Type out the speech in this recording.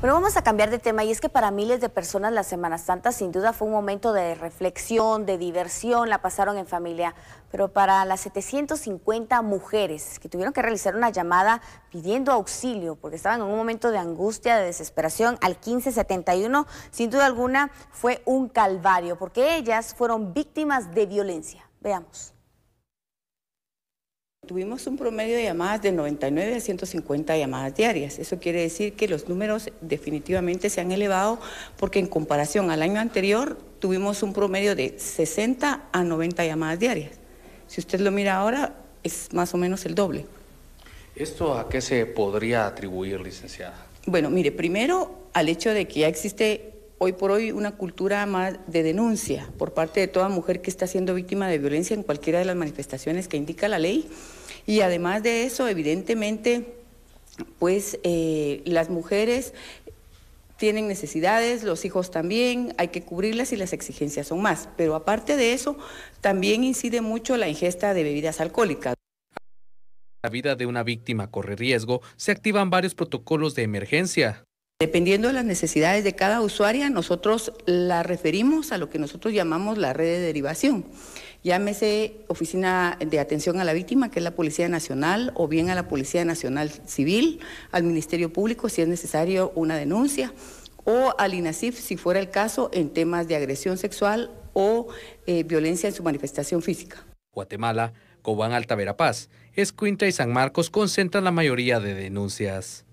Pero vamos a cambiar de tema y es que para miles de personas la Semana Santa sin duda fue un momento de reflexión, de diversión, la pasaron en familia, pero para las 750 mujeres que tuvieron que realizar una llamada pidiendo auxilio porque estaban en un momento de angustia, de desesperación al 1571, sin duda alguna fue un calvario porque ellas fueron víctimas de violencia. Veamos. Tuvimos un promedio de llamadas de 99 a 150 llamadas diarias. Eso quiere decir que los números definitivamente se han elevado porque en comparación al año anterior tuvimos un promedio de 60 a 90 llamadas diarias. Si usted lo mira ahora, es más o menos el doble. ¿Esto a qué se podría atribuir, licenciada? Bueno, mire, primero al hecho de que ya existe hoy por hoy una cultura más de denuncia por parte de toda mujer que está siendo víctima de violencia en cualquiera de las manifestaciones que indica la ley y además de eso, evidentemente, pues eh, las mujeres tienen necesidades, los hijos también, hay que cubrirlas y las exigencias son más. Pero aparte de eso, también incide mucho la ingesta de bebidas alcohólicas. La vida de una víctima corre riesgo, se activan varios protocolos de emergencia. Dependiendo de las necesidades de cada usuaria, nosotros la referimos a lo que nosotros llamamos la red de derivación. Llámese Oficina de Atención a la Víctima, que es la Policía Nacional, o bien a la Policía Nacional Civil, al Ministerio Público, si es necesario una denuncia, o al INACIF si fuera el caso, en temas de agresión sexual o eh, violencia en su manifestación física. Guatemala, Cobán, Alta Verapaz, Escuintla y San Marcos concentran la mayoría de denuncias.